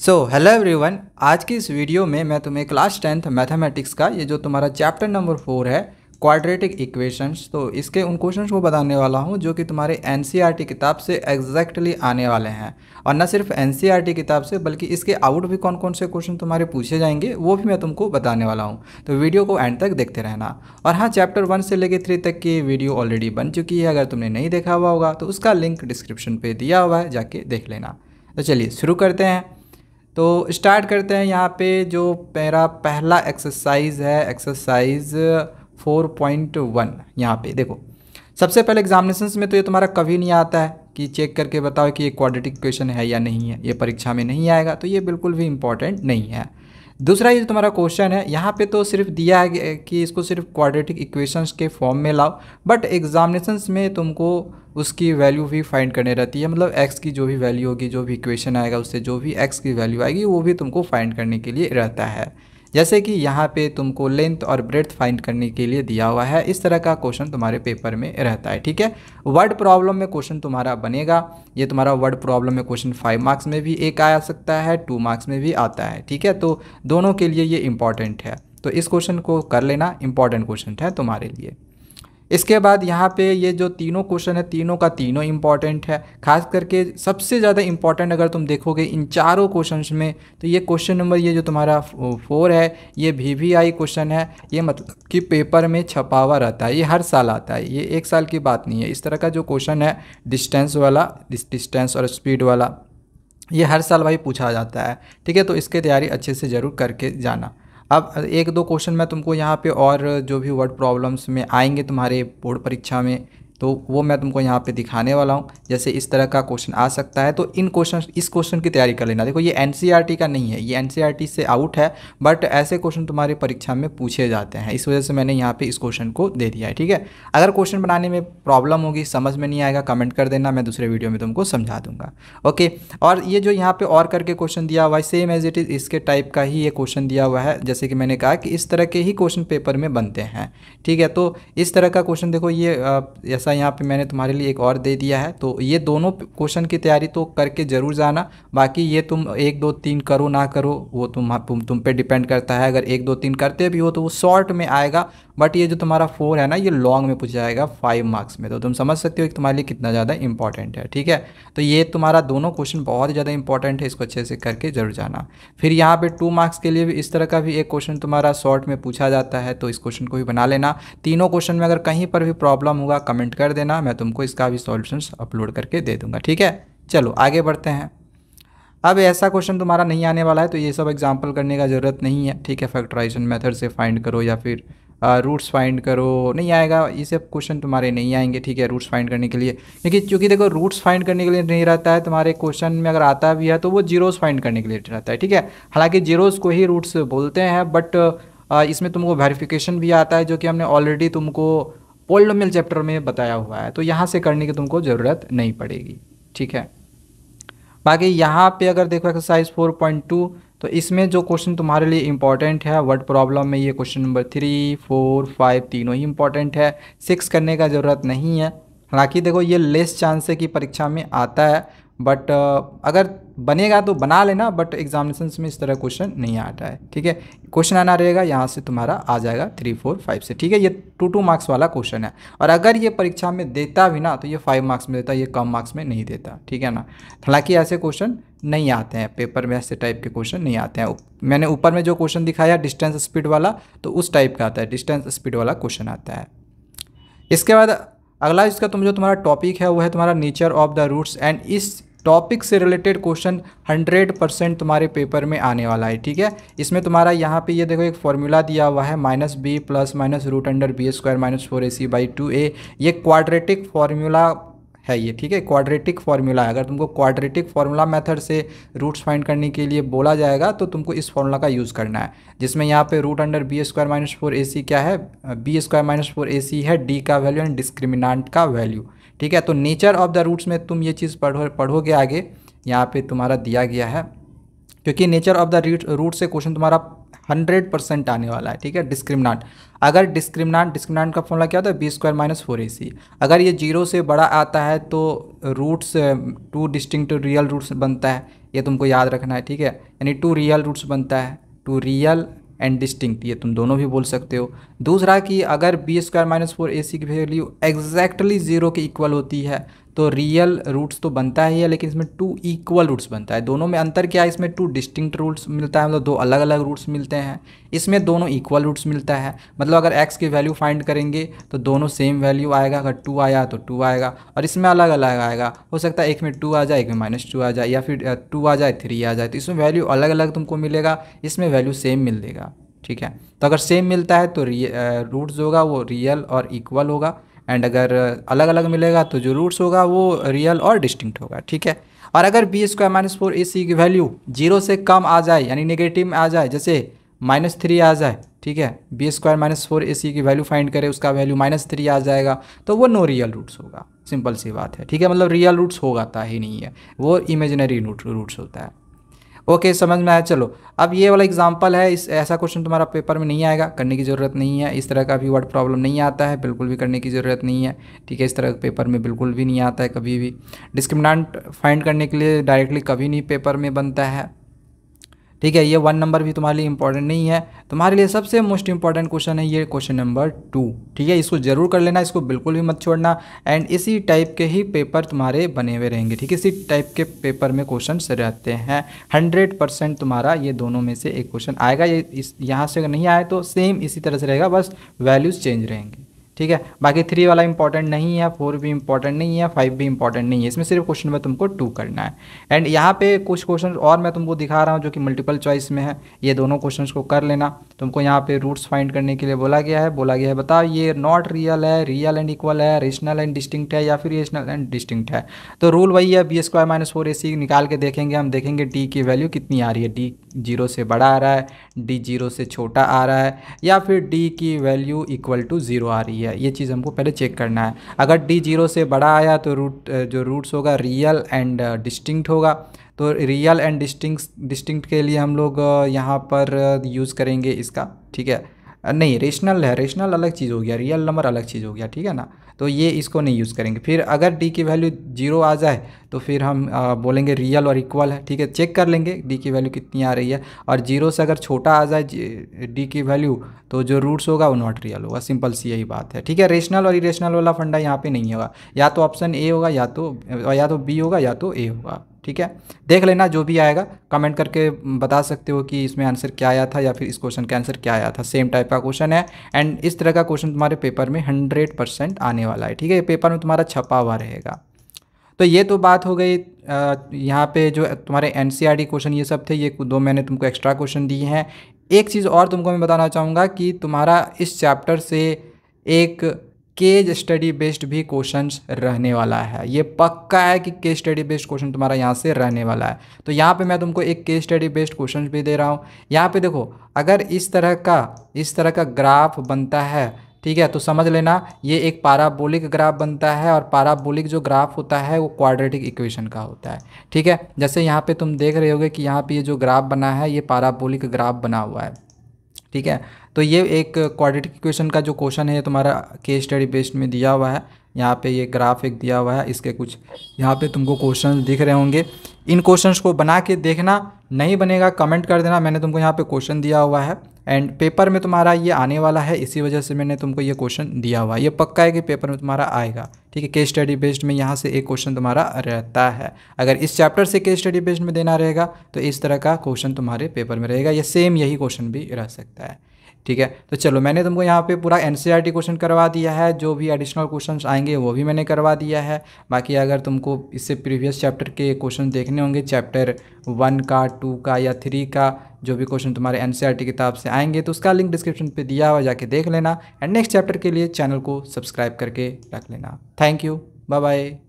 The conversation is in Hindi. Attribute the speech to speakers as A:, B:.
A: सो हेलो एवरीवन आज की इस वीडियो में मैं तुम्हें क्लास टेंथ मैथमेटिक्स का ये जो तुम्हारा चैप्टर नंबर फोर है क्वाड्रेटिक इक्वेशंस तो इसके उन क्वेश्चंस को बताने वाला हूँ जो कि तुम्हारे एन e किताब से एग्जैक्टली आने वाले हैं और न सिर्फ एन e किताब से बल्कि इसके आउट भी कौन कौन से क्वेश्चन तुम्हारे पूछे जाएंगे वो भी मैं तुमको बताने वाला हूँ तो वीडियो को एंड तक देखते रहना और हाँ चैप्टर वन से लेकर थ्री तक की वीडियो ऑलरेडी बन चुकी है अगर तुमने नहीं देखा हुआ होगा तो उसका लिंक डिस्क्रिप्शन पर दिया हुआ है जाके देख लेना तो चलिए शुरू करते हैं तो स्टार्ट करते हैं यहाँ पे जो मेरा पहला एक्सरसाइज है एक्सरसाइज 4.1 यहाँ पर देखो सबसे पहले एग्जामिनेशन में तो ये तुम्हारा कभी नहीं आता है कि चेक करके बताओ कि ये क्वाड्रेटिक क्वेश्चन है या नहीं है ये परीक्षा में नहीं आएगा तो ये बिल्कुल भी इम्पॉर्टेंट नहीं है दूसरा ये तुम्हारा क्वेश्चन है यहाँ पे तो सिर्फ दिया है कि इसको सिर्फ क्वाड्रेटिक इक्वेशंस के फॉर्म में लाओ बट एग्जामिनेशंस में तुमको उसकी वैल्यू भी फाइंड करने रहती है मतलब एक्स की जो भी वैल्यू होगी जो भी इक्वेशन आएगा उससे जो भी एक्स की वैल्यू आएगी वो भी तुमको फाइंड करने के लिए रहता है जैसे कि यहाँ पे तुमको लेंथ और ब्रेथ फाइंड करने के लिए दिया हुआ है इस तरह का क्वेश्चन तुम्हारे पेपर में रहता है ठीक है वर्ड प्रॉब्लम में क्वेश्चन तुम्हारा बनेगा ये तुम्हारा वर्ड प्रॉब्लम में क्वेश्चन फाइव मार्क्स में भी एक आ सकता है टू मार्क्स में भी आता है ठीक है तो दोनों के लिए ये इंपॉर्टेंट है तो इस क्वेश्चन को कर लेना इंपॉर्टेंट क्वेश्चन है तुम्हारे लिए इसके बाद यहाँ पे ये जो तीनों क्वेश्चन है तीनों का तीनों इम्पॉर्टेंट है खास करके सबसे ज़्यादा इम्पॉर्टेंट अगर तुम देखोगे इन चारों क्वेश्चन में तो ये क्वेश्चन नंबर ये जो तुम्हारा फोर है ये वी वी आई क्वेश्चन है ये मतलब कि पेपर में छपा हुआ रहता है ये हर साल आता है ये एक साल की बात नहीं है इस तरह का जो क्वेश्चन है डिस्टेंस वाला डिस्टेंस और स्पीड वाला ये हर साल भाई पूछा जाता है ठीक है तो इसकी तैयारी अच्छे से ज़रूर करके जाना अब एक दो क्वेश्चन मैं तुमको यहाँ पे और जो भी वर्ड प्रॉब्लम्स में आएंगे तुम्हारे बोर्ड परीक्षा में तो वो मैं तुमको यहाँ पे दिखाने वाला हूँ जैसे इस तरह का क्वेश्चन आ सकता है तो इन क्वेश्चन इस क्वेश्चन की तैयारी कर लेना देखो ये एन e का नहीं है ये एन e से आउट है बट ऐसे क्वेश्चन तुम्हारी परीक्षा में पूछे जाते हैं इस वजह से मैंने यहाँ पे इस क्वेश्चन को दे दिया है ठीक है अगर क्वेश्चन बनाने में प्रॉब्लम होगी समझ में नहीं आएगा कमेंट कर देना मैं दूसरे वीडियो में तुमको समझा दूंगा ओके और ये जो यहाँ पर और करके क्वेश्चन दिया हुआ है सेम एज इट इज़ इसके टाइप का ही ये क्वेश्चन दिया हुआ है जैसे कि मैंने कहा कि इस तरह के ही क्वेश्चन पेपर में बनते हैं ठीक है तो इस तरह का क्वेश्चन देखो ये ऐसा हिस्सा यहाँ पे मैंने तुम्हारे लिए एक और दे दिया है तो ये दोनों क्वेश्चन की तैयारी तो करके ज़रूर जाना बाकी ये तुम एक दो तीन करो ना करो वो तुम तुम तुम पे डिपेंड करता है अगर एक दो तीन करते भी हो तो वो शॉर्ट में आएगा बट ये जो तुम्हारा फोर है ना ये लॉन्ग में पूछा जाएगा फाइव मार्क्स में तो तुम समझ सकते हो कि तुम्हारे लिए कितना ज़्यादा इंपॉर्टेंट है ठीक है तो ये तुम्हारा दोनों क्वेश्चन बहुत ही ज़्यादा इंपॉर्टेंट है इसको अच्छे से करके जरूर जाना फिर यहाँ पर टू मार्क्स के लिए भी इस तरह का भी एक क्वेश्चन तुम्हारा शॉर्ट में पूछा जाता है तो इस क्वेश्चन को भी बना लेना तीनों क्वेश्चन में अगर कहीं पर भी प्रॉब्लम होगा कमेंट कर देना मैं तुमको इसका भी सॉल्यूशन अपलोड करके दे दूँगा ठीक है चलो आगे बढ़ते हैं अब ऐसा क्वेश्चन तुम्हारा नहीं आने वाला है तो ये सब एग्जाम्पल करने का ज़रूरत नहीं है ठीक है फैक्ट्राइजेशन मेथड से फाइंड करो या फिर रूट्स फाइंड करो नहीं आएगा ये सब क्वेश्चन तुम्हारे नहीं आएंगे ठीक है रूट्स फाइंड करने के लिए लेकिन क्योंकि देखो रूट्स फाइंड करने के लिए नहीं रहता है तुम्हारे क्वेश्चन में अगर आता भी है तो वो जीरोस फाइंड करने के लिए रहता है ठीक है हालांकि जीरोस को ही रूट्स बोलते हैं बट इसमें तुमको वेरिफिकेशन भी आता है जो कि हमने ऑलरेडी तुमको पोल्डोमिल चैप्टर में बताया हुआ है तो यहाँ से करने की तुमको ज़रूरत नहीं पड़ेगी ठीक है बाकी यहाँ पे अगर देखो एक्सरसाइज फोर पॉइंट टू तो इसमें जो क्वेश्चन तुम्हारे लिए इंपॉर्टेंट है वर्ड प्रॉब्लम में ये question number three four five तीनों ही इंपॉर्टेंट है सिक्स करने का ज़रूरत नहीं है हालांकि देखो ये लेस चांस है कि परीक्षा में आता है बट uh, अगर बनेगा तो बना लेना बट एग्जामिनेशन में इस तरह क्वेश्चन नहीं आता है ठीक है क्वेश्चन आना रहेगा यहाँ से तुम्हारा आ जाएगा थ्री फोर फाइव से ठीक है ये टू टू मार्क्स वाला क्वेश्चन है और अगर ये परीक्षा में देता भी ना तो ये फाइव मार्क्स में देता ये कम मार्क्स में नहीं देता ठीक है ना हालांकि ऐसे क्वेश्चन नहीं आते हैं पेपर में ऐसे टाइप के क्वेश्चन नहीं आते हैं मैंने ऊपर में जो क्वेश्चन दिखाया डिस्टेंस स्पीड वाला तो उस टाइप का आता है डिस्टेंस स्पीड वाला क्वेश्चन आता है इसके बाद अगला इसका तुम जो तुम्हारा टॉपिक है वो है तुम्हारा nature of the roots and इस टॉपिक से रिलेटेड क्वेश्चन हंड्रेड परसेंट तुम्हारे पेपर में आने वाला है ठीक है इसमें तुम्हारा यहाँ पे ये देखो एक फॉर्मूला दिया हुआ है minus B plus minus root under B square minus four A C by two A ये क्वाड्रेटिक फार्मूला है ये ठीक है क्वाड्रेटिक फार्मूला है अगर तुमको क्वाड्रेटिक फार्मूला मेथड से रूट्स फाइंड करने के लिए बोला जाएगा तो तुमको इस फार्मूला का यूज़ करना है जिसमें यहाँ पे root under B square minus four A C क्या है B square minus four A C है डी का वैल्यू एंड डिस्क्रिमिनाट का वैल्यू ठीक है तो नेचर ऑफ द रूट्स में तुम ये चीज़ पढ़ो पढ़ोगे आगे यहाँ पे तुम्हारा दिया गया है क्योंकि नेचर ऑफ द रूट से क्वेश्चन तुम्हारा हंड्रेड परसेंट आने वाला है ठीक है डिस्क्रिमिनाट अगर डिस्क्रिमिनाट डिस्क्रिमिनाट का फॉर्मला क्या होता है B square minus four A C अगर ये जीरो से बड़ा आता है तो roots two distinct real roots बनता है ये तुमको याद रखना है ठीक है यानी टू रियल रूट्स बनता है टू रियल एंड डिस्टिंक्ट ये तुम दोनों भी बोल सकते हो दूसरा कि अगर B square minus four A C की वैल्यू एग्जैक्टली जीरो के इक्वल होती है तो रियल रूट्स तो बनता ही है लेकिन इसमें टू इक्वल रूट्स बनता है दोनों में अंतर क्या है इसमें टू डिस्टिंक्ट रूट्स मिलता है मतलब दो अलग अलग रूट्स मिलते हैं इसमें दोनों इक्वल रूट्स मिलता है मतलब अगर एक्स की वैल्यू फाइंड करेंगे तो दोनों सेम वैल्यू आएगा अगर टू आया तो टू आएगा और इसमें अलग अलग आएगा हो सकता है एक में टू आ जाए एक में माइनस टू आ जाए या फिर टू आ जाए थ्री आ जाए तो इसमें वैल्यू अलग अलग तुमको मिलेगा इसमें वैल्यू सेम मिलेगा ठीक है तो अगर सेम मिलता है तो रूट्स होगा वो रियल और इक्वल होगा एंड अगर अलग अलग मिलेगा तो जो रूट्स होगा वो रियल और डिस्टिंक्ट होगा ठीक है और अगर B square minus four A C की वैल्यू जीरो से कम आ जाए यानी नेगेटिव में आ जाए जैसे माइनस थ्री आ जाए ठीक है B square minus four A C की वैल्यू फाइंड करें उसका वैल्यू माइनस थ्री आ जाएगा तो वो नो रियल रूट्स होगा सिंपल सी बात है ठीक है मतलब रियल रूट्स होगा ही नहीं है वो इमेजिनरी रूट्स होता है ओके समझ में आया चलो अब ये वाला एग्जांपल है इस ऐसा क्वेश्चन तुम्हारा पेपर में नहीं आएगा करने की ज़रूरत नहीं है इस तरह का भी वर्ड प्रॉब्लम नहीं आता है बिल्कुल भी करने की ज़रूरत नहीं है ठीक है इस तरह पेपर में बिल्कुल भी नहीं आता है कभी भी डिस्क्रिमिनेंट फाइंड करने के लिए डायरेक्टली कभी नहीं पेपर में बनता है ठीक है ये वन नंबर भी तुम्हारे लिए इंपॉर्टेंट नहीं है तुम्हारे लिए सबसे मोस्ट इंपॉर्टेंट क्वेश्चन है ये क्वेश्चन नंबर टू ठीक है इसको जरूर कर लेना इसको बिल्कुल भी मत छोड़ना एंड इसी टाइप के ही पेपर तुम्हारे बने हुए रहेंगे ठीक है इसी टाइप के पेपर में क्वेश्चन रहते हैं हंड्रेड परसेंट तुम्हारा ये दोनों में से एक क्वेश्चन आएगा ये इस यहाँ से अगर नहीं आए तो सेम इसी तरह से रहेगा बस वैल्यूज़ चेंज रहेंगे ठीक है बाकी थ्री वाला इंपॉर्टेंट नहीं है फोर भी इंपॉर्टेंट नहीं है फाइव भी इंपॉर्टेंट नहीं है इसमें सिर्फ क्वेश्चन में तुमको टू करना है एंड यहाँ पे कुछ क्वेश्चन और मैं तुमको दिखा रहा हूँ जो कि मल्टीपल चॉइस में है ये दोनों क्वेश्चन को कर लेना तुमको यहाँ पे रूट्स फाइंड करने के लिए बोला गया है बोला गया है बताओ ये नॉट रियल है रियल एंड इक्वल है रेशनल एंड डिस्टिंक्ट है या फिर रेशनल एंड डिस्टिंक्ट है तो रूल वही है B square minus four A C निकाल के देखेंगे हम देखेंगे डी की वैल्यू कितनी आ रही है डी जीरो से बड़ा आ रहा है डी जीरो से छोटा आ रहा है या फिर डी की वैल्यू इक्वल टू जीरो आ रही है है ये चीज़ हमको पहले चेक करना है अगर डी जीरो से बड़ा आया तो रूट जो रूट्स होगा रियल एंड डिस्टिंक्ट होगा तो रियल एंड डिस्टिंक्ट डिस्टिंक्ट के लिए हम लोग यहाँ पर यूज़ करेंगे इसका ठीक है नहीं रेशनल है रेशनल अलग चीज़ हो गया रियल नंबर अलग चीज़ हो गया ठीक है ना तो ये इसको नहीं यूज़ करेंगे फिर अगर डी की वैल्यू जीरो आ जाए तो फिर हम आ, बोलेंगे रियल और इक्वल है ठीक है चेक कर लेंगे डी की वैल्यू कितनी आ रही है और जीरो से अगर छोटा आ जाए डी की वैल्यू तो जो रूट्स होगा वो नॉट रियल होगा सिंपल सी यही बात है ठीक है रेशनल और इरेशनल वाला फंडा यहाँ पर नहीं होगा या तो ऑप्शन ए होगा या तो या तो बी होगा या तो ए होगा ठीक है देख लेना जो भी आएगा कमेंट करके बता सकते हो कि इसमें आंसर क्या आया था या फिर इस क्वेश्चन का आंसर क्या आया था सेम टाइप का क्वेश्चन है एंड इस तरह का क्वेश्चन तुम्हारे पेपर में हंड्रेड परसेंट आने वाला है ठीक है पेपर में तुम्हारा छपा हुआ रहेगा तो ये तो बात हो गई यहाँ पे जो तुम्हारे एन क्वेश्चन e ये सब थे ये दो मैंने तुमको एक्स्ट्रा क्वेश्चन दिए हैं एक चीज़ और तुमको मैं बताना चाहूँगा कि तुम्हारा इस चैप्टर से एक केज स्टडी बेस्ड भी क्वेश्चंस रहने वाला है ये पक्का है कि केज स्टडी बेस्ड क्वेश्चन तुम्हारा यहाँ से रहने वाला है तो यहाँ पे मैं तुमको एक केज स्टडी बेस्ड क्वेश्चन भी दे रहा हूँ यहाँ पे देखो अगर इस तरह का इस तरह का ग्राफ बनता है ठीक है तो समझ लेना ये एक पाराबोलिक ग्राफ बनता है और पाराबोलिक जो ग्राफ होता है वो क्वाड्रेटिक इक्वेशन का होता है ठीक है जैसे यहाँ पे तुम देख रहे होगे कि यहाँ पे ये जो ग्राफ बना है ये पाराबोलिक ग्राफ बना हुआ है ठीक है तो ये एक क्वाड्रेटिक इक्वेशन का जो क्वेश्चन है ये तुम्हारा केस स्टडी बेस्ड में दिया हुआ है यहाँ पे ये ग्राफ एक दिया हुआ है इसके कुछ यहाँ पे तुमको क्वेश्चन दिख रहे होंगे इन क्वेश्चंस को बना के देखना नहीं बनेगा कमेंट कर देना मैंने तुमको यहाँ पे क्वेश्चन दिया हुआ है एंड पेपर में तुम्हारा ये आने वाला है इसी वजह से मैंने तुमको ये क्वेश्चन दिया हुआ है ये पक्का है कि पेपर में तुम्हारा आएगा ठीक है केस स्टडी बेस्ड में यहाँ से एक क्वेश्चन तुम्हारा रहता है अगर इस चैप्टर से केस स्टडी बेस्ड में देना रहेगा तो इस तरह का क्वेश्चन तुम्हारे पेपर में रहेगा या सेम यही क्वेश्चन भी रह सकता है ठीक है तो चलो मैंने तुमको यहाँ पे पूरा एन क्वेश्चन e करवा दिया है जो भी एडिशनल क्वेश्चन आएंगे वो भी मैंने करवा दिया है बाकी अगर तुमको इससे प्रीवियस चैप्टर के क्वेश्चन देखने होंगे चैप्टर वन का टू का या थ्री का जो भी क्वेश्चन तुम्हारे एन e किताब से आएंगे तो उसका लिंक डिस्क्रिप्शन पर दिया हुआ जाके देख लेना एंड नेक्स्ट चैप्टर के लिए चैनल को सब्सक्राइब करके रख लेना थैंक यू बाय बाय